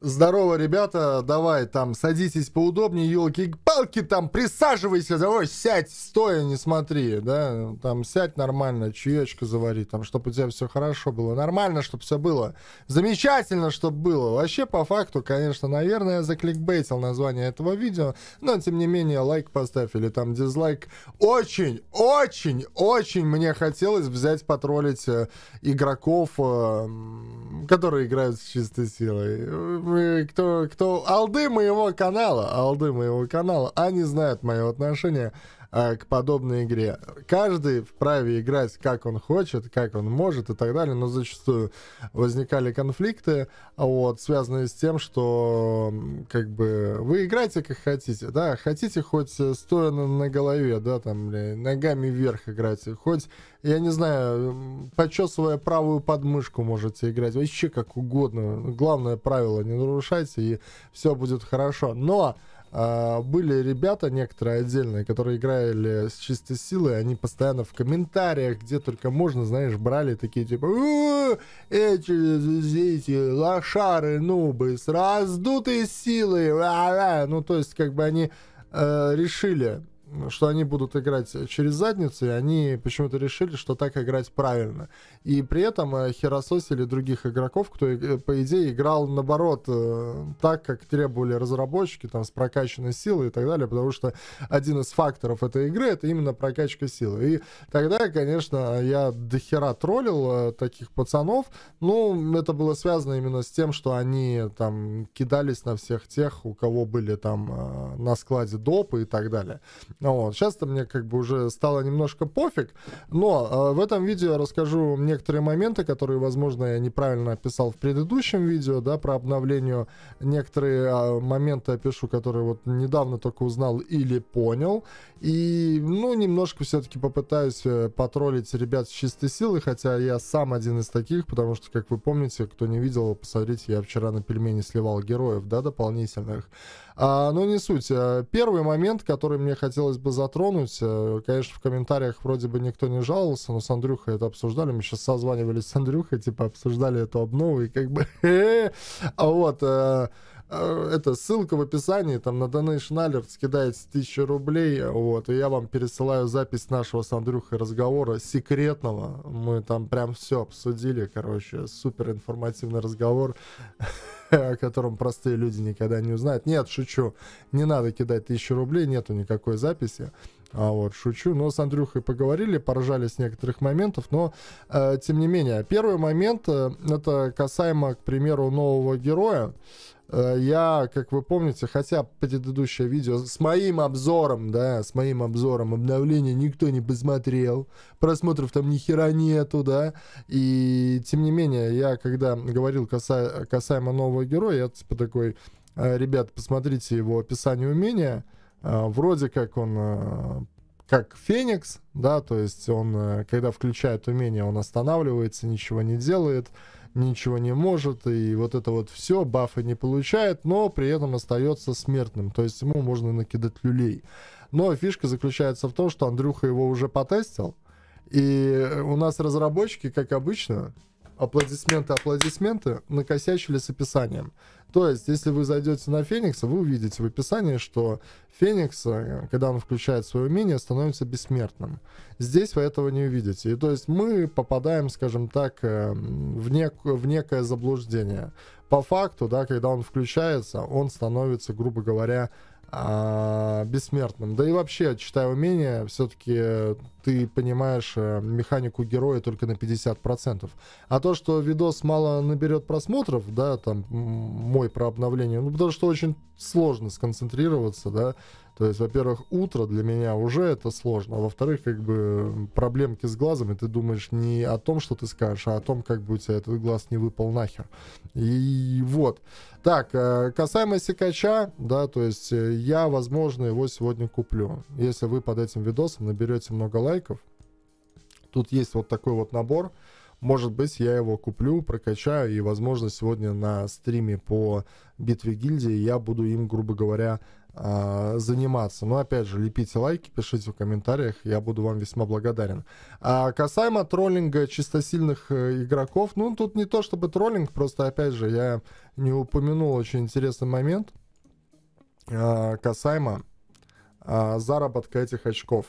Здорово, ребята, давай там садитесь поудобнее, елки-палки, там присаживайся, давай сядь, стоя, а не смотри, да, там сядь нормально, чаечку завари, там, чтобы у тебя все хорошо было, нормально, чтобы все было, замечательно, чтобы было. Вообще, по факту, конечно, наверное, я закликбейтил название этого видео, но, тем не менее, лайк поставь или там дизлайк. Очень, очень, очень мне хотелось взять, потроллить э, игроков э, которые играют с чистой силой. Мы, кто, кто, алды моего канала, алды моего канала, они знают мое отношение а, к подобной игре. Каждый вправе играть как он хочет, как он может и так далее, но зачастую возникали конфликты, вот, связанные с тем, что как бы вы играете как хотите, да, хотите хоть э, стоя на, на голове, да, там, ногами вверх играть, хоть, я не знаю, почесывая правую подмышку можете играть, вообще как угодно, главное правило не нарушайте и все будет хорошо, но а, были ребята некоторые отдельные, которые играли с чистой силой, они постоянно в комментариях, где только можно, знаешь, брали такие типа эти, эти лошары, нубы с раздутой силой, ну то есть как бы они э, решили что они будут играть через задницу, и они почему-то решили, что так играть правильно. И при этом э, херососили других игроков, кто, э, по идее, играл наоборот, э, так, как требовали разработчики, там, с прокачанной силой и так далее, потому что один из факторов этой игры — это именно прокачка силы. И тогда, конечно, я до хера троллил таких пацанов, ну, это было связано именно с тем, что они там кидались на всех тех, у кого были там на складе допы и так далее. Ну, вот. Сейчас-то мне как бы уже стало немножко пофиг, но э, в этом видео я расскажу некоторые моменты, которые, возможно, я неправильно описал в предыдущем видео, да, про обновление. Некоторые э, моменты опишу, которые вот недавно только узнал или понял. И, ну, немножко все-таки попытаюсь э, потроллить ребят с чистой силы, хотя я сам один из таких, потому что, как вы помните, кто не видел, посмотрите, я вчера на пельмени сливал героев, да, дополнительных. А, но не суть. Э, первый момент, который мне хотелось хотелось бы затронуть. Э, конечно, в комментариях вроде бы никто не жаловался, но с Андрюхой это обсуждали. Мы сейчас созванивались с Андрюхой, типа обсуждали эту обнову и как бы... Э, а вот... Э, это ссылка в описании, там на Donation Alert скидается 1000 рублей, вот, и я вам пересылаю запись нашего с Андрюхой разговора секретного. Мы там прям все обсудили, короче, супер информативный разговор. о котором простые люди никогда не узнают. Нет, шучу, не надо кидать тысячу рублей, нету никакой записи. А вот, шучу. Но с Андрюхой поговорили, поражались с некоторых моментов, но э, тем не менее. Первый момент, э, это касаемо, к примеру, нового героя. Э, я, как вы помните, хотя предыдущее видео с моим обзором, да, с моим обзором обновления никто не посмотрел, просмотров там ни хера нету, да, и тем не менее, я когда говорил каса касаемо нового героя, я типа такой, «Э, ребят, посмотрите его описание умения, э, вроде как он как Феникс, да, то есть он, когда включает умение, он останавливается, ничего не делает, ничего не может, и вот это вот все, бафы не получает, но при этом остается смертным, то есть ему можно накидать люлей. Но фишка заключается в том, что Андрюха его уже потестил, и у нас разработчики, как обычно, аплодисменты, аплодисменты, накосячили с описанием. То есть, если вы зайдете на Феникса, вы увидите в описании, что Феникс, э, когда он включает свое умение, становится бессмертным. Здесь вы этого не увидите. И то есть мы попадаем, скажем так, э, в, нек в некое заблуждение. По факту, да, когда он включается, он становится, грубо говоря, а, бессмертным. Да и вообще, читая умения, все-таки э, ты понимаешь э, механику героя только на 50%. А то, что видос мало наберет просмотров, да, там мой про обновление, ну потому что очень сложно сконцентрироваться, да. То есть, во-первых, утро для меня уже это сложно, а во-вторых, как бы проблемки с глазом, и ты думаешь не о том, что ты скажешь, а о том, как бы у тебя этот глаз не выпал нахер. И вот. Так, э, касаемо секача, да, то есть э, я, возможно, его сегодня куплю. Если вы под этим видосом наберете много лайков, тут есть вот такой вот набор. Может быть, я его куплю, прокачаю, и, возможно, сегодня на стриме по битве гильдии я буду им, грубо говоря, а, заниматься. Но опять же, лепите лайки, пишите в комментариях, я буду вам весьма благодарен. А касаемо троллинга чистосильных э, игроков, ну тут не то чтобы троллинг, просто опять же я не упомянул очень интересный момент э, касаемо э, заработка этих очков.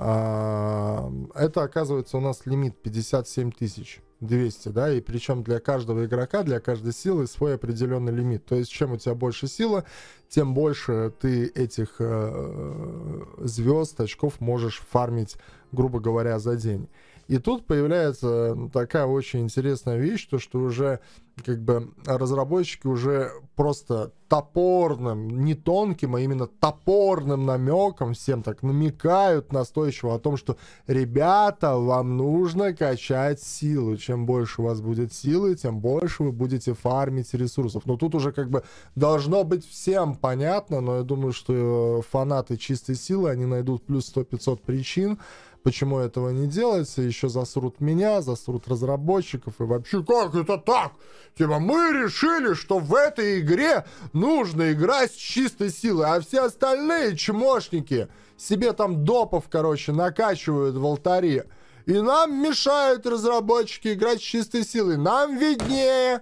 Это, оказывается, у нас лимит 57 тысяч 200, да, и причем для каждого игрока, для каждой силы свой определенный лимит. То есть, чем у тебя больше сила, тем больше ты этих э, звезд, очков можешь фармить, грубо говоря, за день. И тут появляется такая очень интересная вещь, то что уже как бы разработчики уже просто топорным, не тонким, а именно топорным намеком всем так намекают настойчиво о том, что ребята, вам нужно качать силу. Чем больше у вас будет силы, тем больше вы будете фармить ресурсов. Но тут уже как бы должно быть всем понятно, но я думаю, что э, фанаты чистой силы, они найдут плюс 100-500 причин, почему этого не делается, еще засрут меня, засрут разработчиков, и вообще, как это так? Типа, мы решили, что в этой игре нужно играть с чистой силой, а все остальные чмошники себе там допов, короче, накачивают в алтаре. И нам мешают разработчики играть с чистой силой. Нам виднее,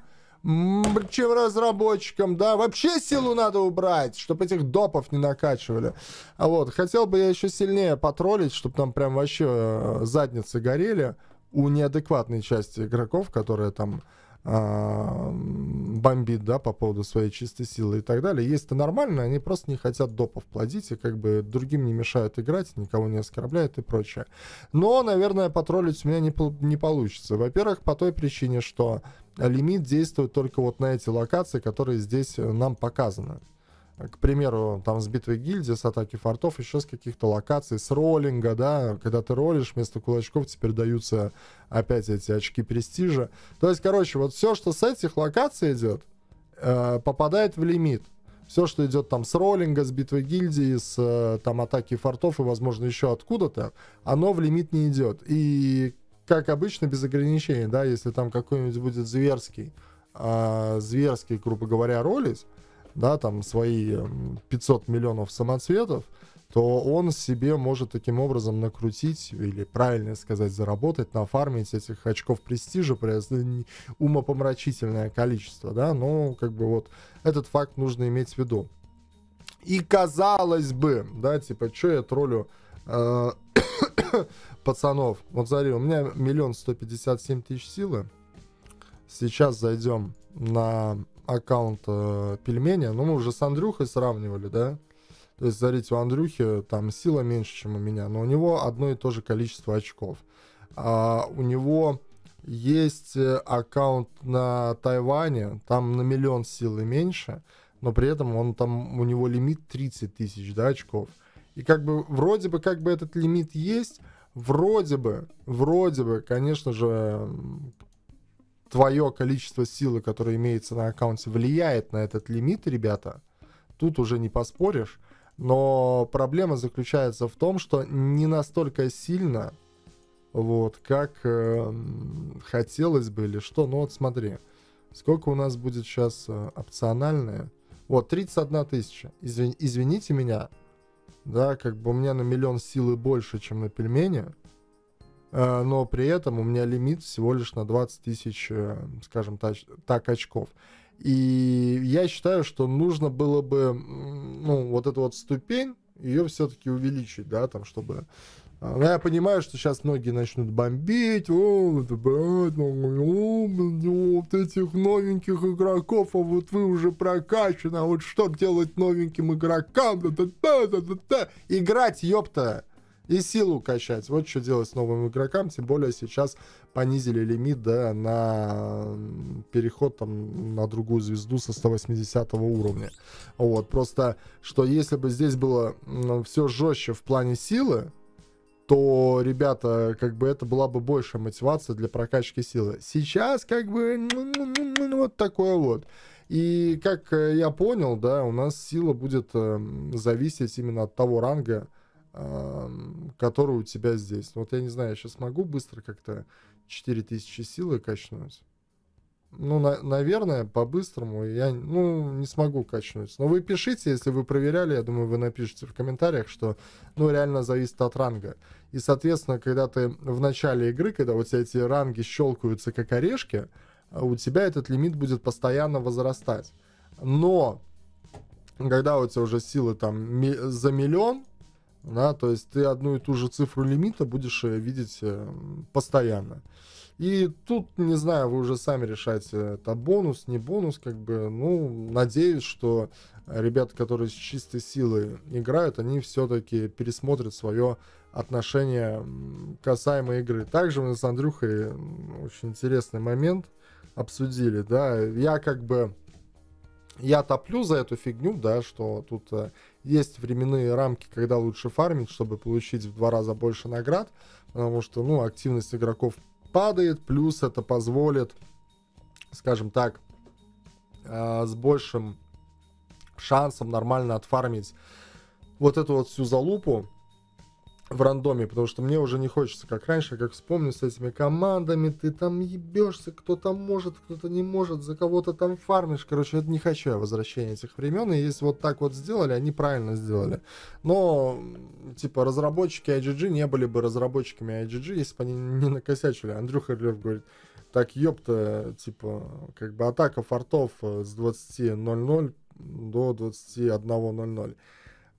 чем разработчикам, да. Вообще силу надо убрать, чтобы этих допов не накачивали. А вот, хотел бы я еще сильнее потроллить, чтобы там прям вообще э, задницы горели у неадекватной части игроков, которые там бомбит, да, по поводу своей чистой силы и так далее. Есть-то нормально, они просто не хотят допов плодить и как бы другим не мешают играть, никого не оскорбляют и прочее. Но, наверное, потроллить у меня не, не получится. Во-первых, по той причине, что лимит действует только вот на эти локации, которые здесь нам показаны к примеру, там с битвы гильдии, с атаки фортов, еще с каких-то локаций, с роллинга, да, когда ты ролишь, вместо кулачков теперь даются опять эти очки престижа. То есть, короче, вот все, что с этих локаций идет, э, попадает в лимит. Все, что идет там с роллинга, с битвы гильдии, с э, там атаки фортов и, возможно, еще откуда-то, оно в лимит не идет. И, как обычно, без ограничений, да, если там какой-нибудь будет зверский, э, зверский, грубо говоря, ролить, да, там свои 500 эм, миллионов самоцветов, то он себе может таким образом накрутить, или правильно сказать, заработать, нафармить этих очков престижа, умопомрачительное количество, да, но ну, как бы вот этот факт нужно иметь в виду. И казалось бы, да, типа, что я троллю э, пацанов? Вот смотри, у меня миллион сто пятьдесят семь тысяч силы. Сейчас зайдем на аккаунт э, пельменя, ну мы уже с Андрюхой сравнивали, да? То есть, смотрите, у Андрюхи там сила меньше, чем у меня, но у него одно и то же количество очков. А у него есть э, аккаунт на Тайване, там на миллион силы меньше, но при этом он там, у него лимит 30 тысяч да, очков. И как бы вроде бы как бы этот лимит есть, вроде бы, вроде бы, конечно же, твое количество силы, которое имеется на аккаунте, влияет на этот лимит, ребята, тут уже не поспоришь. Но проблема заключается в том, что не настолько сильно, вот, как э, хотелось бы или что. Ну вот смотри, сколько у нас будет сейчас э, опциональное? Вот, 31 тысяча. Извин, извините меня, да, как бы у меня на миллион силы больше, чем на пельмени. Э, но при этом у меня лимит всего лишь на 20 тысяч, э, скажем так, очков. И я считаю, что нужно было бы, ну, вот эту вот ступень, ее все-таки увеличить, да, там, чтобы... Э, но я понимаю, что сейчас многие начнут бомбить, о, это, блядь, ну, о, ну, вот этих новеньких игроков, а вот вы уже прокачаны, а вот что делать новеньким игрокам, да, да, да, да, да, играть, ёпта, и силу качать. Вот что делать с новым игрокам. Тем более сейчас понизили лимит да, на переход там, на другую звезду со 180 уровня. Вот. Просто, что если бы здесь было ну, все жестче в плане силы, то, ребята, как бы это была бы большая мотивация для прокачки силы. Сейчас как бы ну, ну, ну, вот такое вот. И как э, я понял, да, у нас сила будет эм, зависеть именно от того ранга, который у тебя здесь. Ну, вот я не знаю, я сейчас могу быстро как-то 4000 силы качнуть? Ну, на, наверное, по-быстрому я ну, не смогу качнуть. Но вы пишите, если вы проверяли, я думаю, вы напишите в комментариях, что ну, реально зависит от ранга. И, соответственно, когда ты в начале игры, когда у тебя эти ранги щелкаются как орешки, а у тебя этот лимит будет постоянно возрастать. Но когда у тебя уже силы там ми- за миллион, да, то есть ты одну и ту же цифру лимита будешь э, видеть э, постоянно. И тут, не знаю, вы уже сами решаете, это бонус, не бонус, как бы, ну, надеюсь, что ребята, которые с чистой силой играют, они все-таки пересмотрят свое отношение касаемо игры. Также мы с Андрюхой очень интересный момент обсудили, да, я как бы, я топлю за эту фигню, да, что тут э, есть временные рамки, когда лучше фармить, чтобы получить в два раза больше наград, потому что, ну, активность игроков падает, плюс это позволит, скажем так, э, с большим шансом нормально отфармить вот эту вот всю залупу, в рандоме, потому что мне уже не хочется, как раньше, как вспомню с этими командами, ты там ебешься, кто там может, кто-то не может, за кого-то там фармишь, короче, это не хочу я возвращения этих времен, и если вот так вот сделали, они правильно сделали. Но, типа, разработчики IGG не были бы разработчиками IGG, если бы они не накосячили. Андрюха Лев говорит, так ёпта, типа, как бы атака фартов э, с 20.00 до 21.00.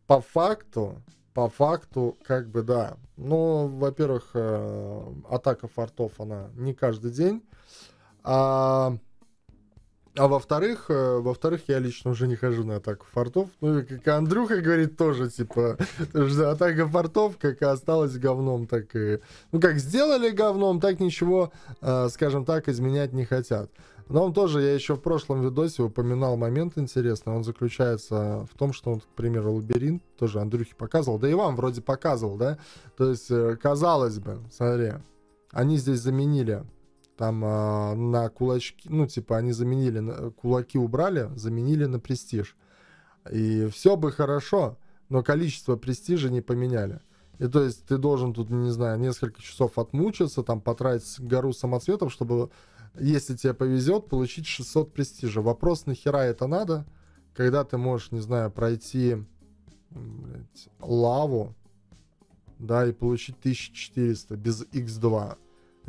По факту, по факту, как бы, да. но, ну, во-первых, э, атака фортов, она не каждый день. А, а во-вторых, э, во-вторых, я лично уже не хожу на атаку фортов. Ну, и как Андрюха говорит, тоже, типа, что атака фортов как и осталась говном, так и... Ну, как сделали говном, так ничего, э, скажем так, изменять не хотят. Но он тоже, я еще в прошлом видосе упоминал момент интересный. Он заключается в том, что, он, к примеру, лабиринт тоже Андрюхе показывал. Да и вам вроде показывал, да? То есть, э, казалось бы, смотри, они здесь заменили там э, на кулачки, ну, типа, они заменили, на, кулаки убрали, заменили на престиж. И все бы хорошо, но количество престижа не поменяли. И то есть ты должен тут, не знаю, несколько часов отмучиться, там потратить гору самоцветов, чтобы если тебе повезет, получить 600 престижа. Вопрос, нахера это надо, когда ты можешь, не знаю, пройти блядь, лаву, да, и получить 1400 без x2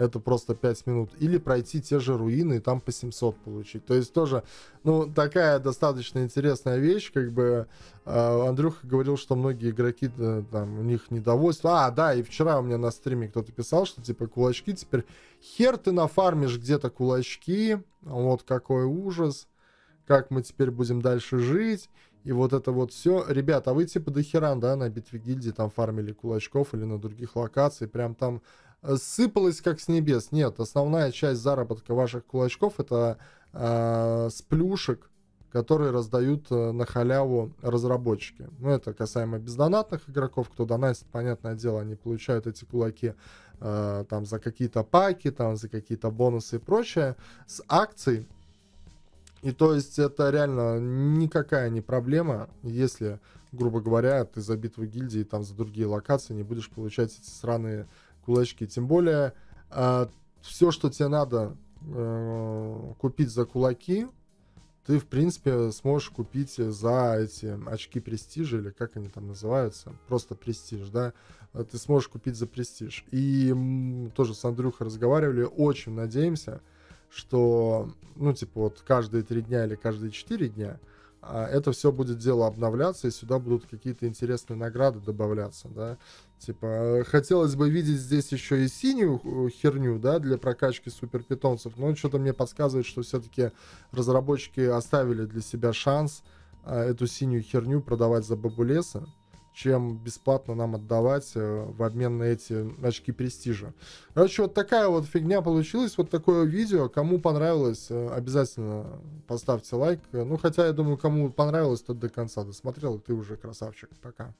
это просто 5 минут, или пройти те же руины и там по 700 получить. То есть тоже, ну, такая достаточно интересная вещь, как бы э, Андрюха говорил, что многие игроки, э, там, у них недовольство. А, да, и вчера у меня на стриме кто-то писал, что, типа, кулачки теперь, хер ты нафармишь где-то кулачки, вот какой ужас, как мы теперь будем дальше жить, и вот это вот все. Ребята, а вы типа дохеран, да, на битве гильдии там фармили кулачков или на других локациях, прям там сыпалось как с небес. Нет, основная часть заработка ваших кулачков это э, с плюшек, которые раздают э, на халяву разработчики. Ну, это касаемо бездонатных игроков, кто донатит, понятное дело, они получают эти кулаки э, там за какие-то паки, там за какие-то бонусы и прочее, с акций. И то есть это реально никакая не проблема, если, грубо говоря, ты за битву гильдии там за другие локации не будешь получать эти сраные кулачки. Тем более, э, а, все, что тебе надо э, купить за кулаки, ты, в принципе, сможешь купить за эти очки престижа, или как они там называются, просто престиж, да, ты сможешь купить за престиж. И тоже с Андрюхой разговаривали, очень надеемся, что, ну, типа, вот каждые три дня или каждые четыре дня а, это все будет дело обновляться, и сюда будут какие-то интересные награды добавляться, да. Типа, э, хотелось бы видеть здесь еще и синюю э, херню, да, для прокачки супер питомцев, но что-то мне подсказывает, что все-таки разработчики оставили для себя шанс а, эту синюю херню продавать за бабу чем бесплатно нам отдавать а, в обмен на эти очки престижа. Короче, вот такая вот фигня получилась, вот такое видео. Кому понравилось, обязательно поставьте лайк. Ну, хотя, я думаю, кому понравилось, тот до конца досмотрел, ты уже красавчик. Пока.